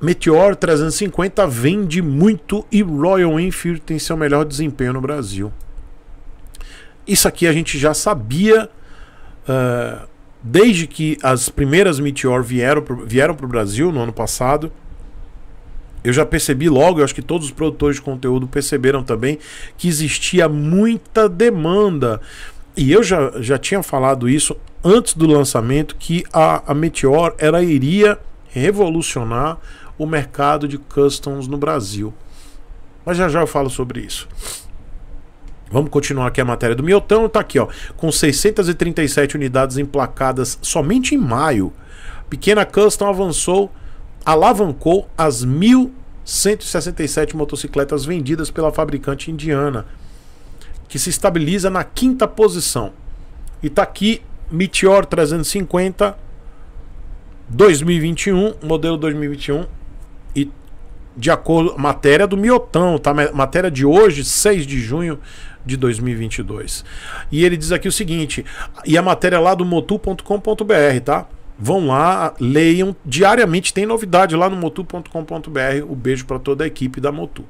Meteor 350 vende muito e Royal Enfield tem seu melhor desempenho no Brasil. Isso aqui a gente já sabia uh, desde que as primeiras Meteor vieram vieram para o Brasil no ano passado. Eu já percebi logo, eu acho que todos os produtores de conteúdo perceberam também, que existia muita demanda. E eu já, já tinha falado isso antes do lançamento, que a, a Meteor ela iria revolucionar o mercado de customs no Brasil. Mas já já eu falo sobre isso. Vamos continuar aqui a matéria do Miotão, tá aqui, ó, com 637 unidades emplacadas somente em maio. Pequena Custom avançou, alavancou as 1.167 motocicletas vendidas pela fabricante indiana, que se estabiliza na quinta posição. E tá aqui Meteor 350 2021, modelo 2021, e de acordo matéria do Miotão, tá? Matéria de hoje, 6 de junho de 2022. E ele diz aqui o seguinte, e a matéria lá do motu.com.br, tá? Vão lá, leiam diariamente, tem novidade lá no motu.com.br. O um beijo para toda a equipe da Motu.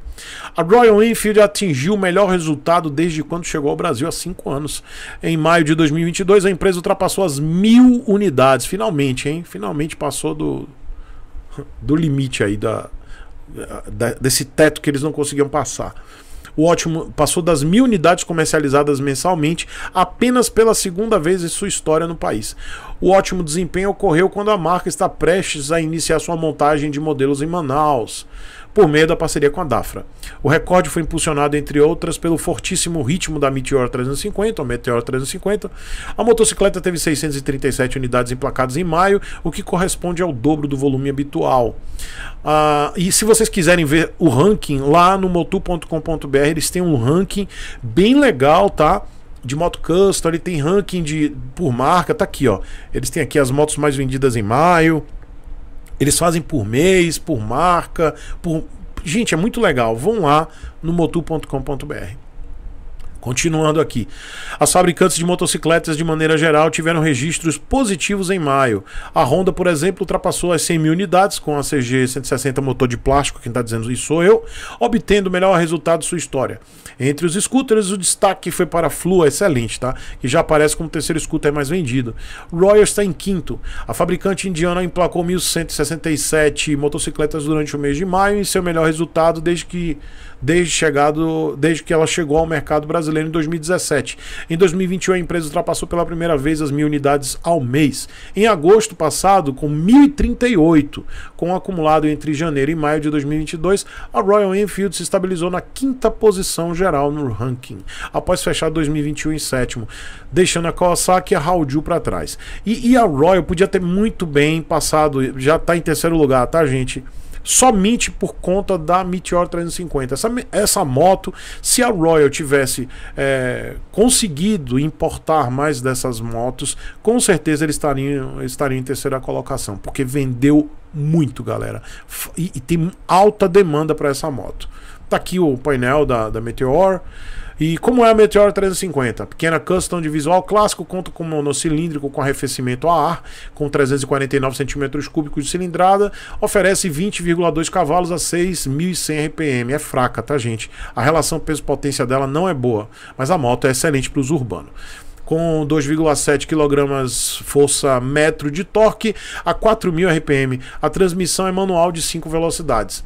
A Royal Enfield atingiu o melhor resultado desde quando chegou ao Brasil há cinco anos. Em maio de 2022, a empresa ultrapassou as mil unidades. Finalmente, hein? Finalmente passou do, do limite aí da, da, desse teto que eles não conseguiam passar. O ótimo passou das mil unidades comercializadas mensalmente apenas pela segunda vez em sua história no país. O ótimo desempenho ocorreu quando a marca está prestes a iniciar sua montagem de modelos em Manaus por meio da parceria com a Dafra. O recorde foi impulsionado, entre outras, pelo fortíssimo ritmo da Meteor 350, ou Meteor 350. A motocicleta teve 637 unidades emplacadas em maio, o que corresponde ao dobro do volume habitual. Ah, e se vocês quiserem ver o ranking lá no motu.com.br, eles têm um ranking bem legal, tá? de moto custom, ele tem ranking de por marca, tá aqui, ó. Eles têm aqui as motos mais vendidas em maio, eles fazem por mês, por marca, por. Gente, é muito legal. Vão lá no motu.com.br. Continuando aqui, as fabricantes de motocicletas de maneira geral tiveram registros positivos em maio. A Honda, por exemplo, ultrapassou as 100 mil unidades com a CG 160 motor de plástico, quem está dizendo isso sou eu, obtendo o melhor resultado de sua história. Entre os scooters, o destaque foi para a Flu, excelente, tá? Que já aparece como o terceiro scooter mais vendido. Royal está em quinto. A fabricante indiana emplacou 1.167 motocicletas durante o mês de maio e seu melhor resultado desde que, desde chegado, desde que ela chegou ao mercado brasileiro brasileiro em 2017. Em 2021, a empresa ultrapassou pela primeira vez as mil unidades ao mês. Em agosto passado, com 1.038, com um acumulado entre janeiro e maio de 2022, a Royal Enfield se estabilizou na quinta posição geral no ranking, após fechar 2021 em sétimo, deixando a Kawasaki e a Haldju para trás. E, e a Royal podia ter muito bem passado, já está em terceiro lugar, tá, gente? somente por conta da Meteor 350. Essa, essa moto, se a Royal tivesse é, conseguido importar mais dessas motos, com certeza eles estariam, estariam em terceira colocação, porque vendeu muito, galera. E, e tem alta demanda para essa moto. Tá aqui o painel da, da Meteor. E como é a Meteor 350? Pequena custom de visual clássico, conta com monocilíndrico com arrefecimento a ar, com 349 cm3 de cilindrada, oferece 20,2 cavalos a 6.100 RPM. É fraca, tá, gente? A relação peso-potência dela não é boa, mas a moto é excelente para os urbanos com 2,7 kg força metro de torque a 4.000 RPM. A transmissão é manual de 5 velocidades.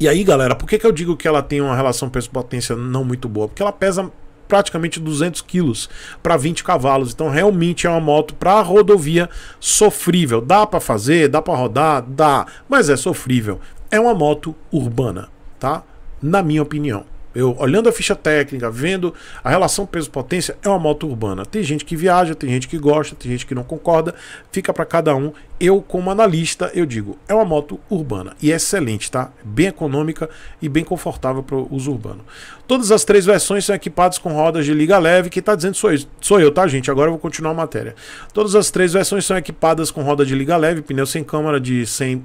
E aí, galera, por que, que eu digo que ela tem uma relação peso-potência não muito boa? Porque ela pesa praticamente 200 quilos para 20 cavalos. Então, realmente é uma moto para rodovia sofrível. Dá para fazer, dá para rodar, dá, mas é sofrível. É uma moto urbana, tá? Na minha opinião. Eu olhando a ficha técnica, vendo a relação peso-potência, é uma moto urbana. Tem gente que viaja, tem gente que gosta, tem gente que não concorda, fica para cada um. Eu, como analista, eu digo, é uma moto urbana e é excelente, tá? Bem econômica e bem confortável para o uso urbano. Todas as três versões são equipadas com rodas de liga leve. Quem está dizendo sou eu, sou eu, tá, gente? Agora eu vou continuar a matéria. Todas as três versões são equipadas com roda de liga leve, pneu sem câmara de 100,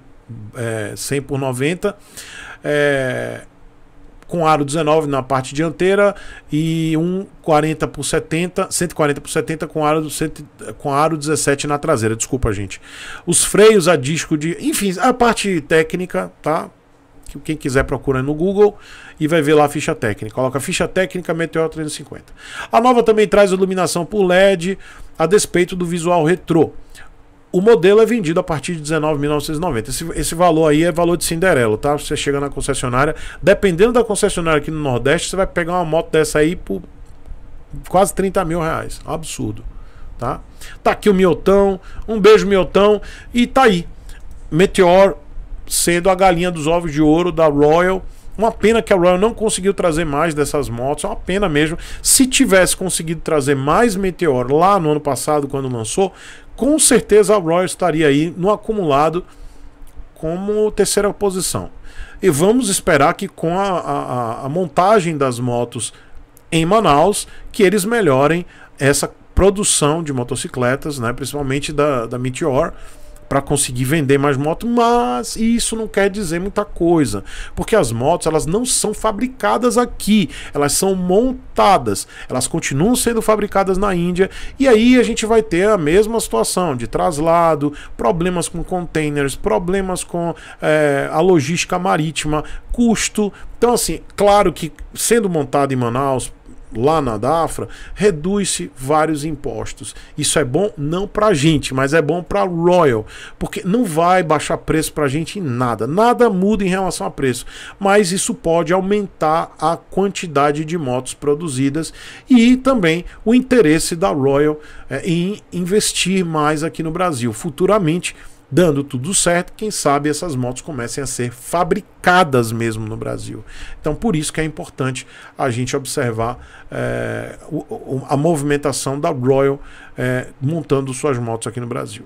é, 100 por 90. É, eh, com aro 19 na parte dianteira e um 40 por 70, 140 por 70 com aro, com aro 17 na traseira. Desculpa, gente. Os freios a disco de. Enfim, a parte técnica, tá? Quem quiser procura no Google e vai ver lá a ficha técnica. Coloca ficha técnica Meteor 350. A nova também traz iluminação por LED, a despeito do visual retrô. O modelo é vendido a partir de R$19.990. Esse, esse valor aí é valor de Cinderelo, tá? Você chega na concessionária, dependendo da concessionária aqui no Nordeste, você vai pegar uma moto dessa aí por quase 30 mil reais. Absurdo, tá? Tá aqui o Miotão, um beijo Miotão e tá aí. Meteor sendo a galinha dos ovos de ouro da Royal. Uma pena que a Royal não conseguiu trazer mais dessas motos, é uma pena mesmo. Se tivesse conseguido trazer mais Meteor lá no ano passado, quando lançou, com certeza o Royal estaria aí no acumulado como terceira posição. E vamos esperar que com a, a, a montagem das motos em Manaus, que eles melhorem essa produção de motocicletas, né, principalmente da, da Meteor, para conseguir vender mais moto, mas isso não quer dizer muita coisa, porque as motos elas não são fabricadas aqui, elas são montadas, elas continuam sendo fabricadas na Índia e aí a gente vai ter a mesma situação de traslado, problemas com containers, problemas com é, a logística marítima, custo. Então assim, claro que sendo montado em Manaus lá na DAFRA, reduz-se vários impostos. Isso é bom não para a gente, mas é bom para a Royal, porque não vai baixar preço para a gente em nada. Nada muda em relação a preço, mas isso pode aumentar a quantidade de motos produzidas e também o interesse da Royal é, em investir mais aqui no Brasil. Futuramente, Dando tudo certo, quem sabe essas motos comecem a ser fabricadas mesmo no Brasil. Então, por isso que é importante a gente observar é, a movimentação da Royal é, montando suas motos aqui no Brasil.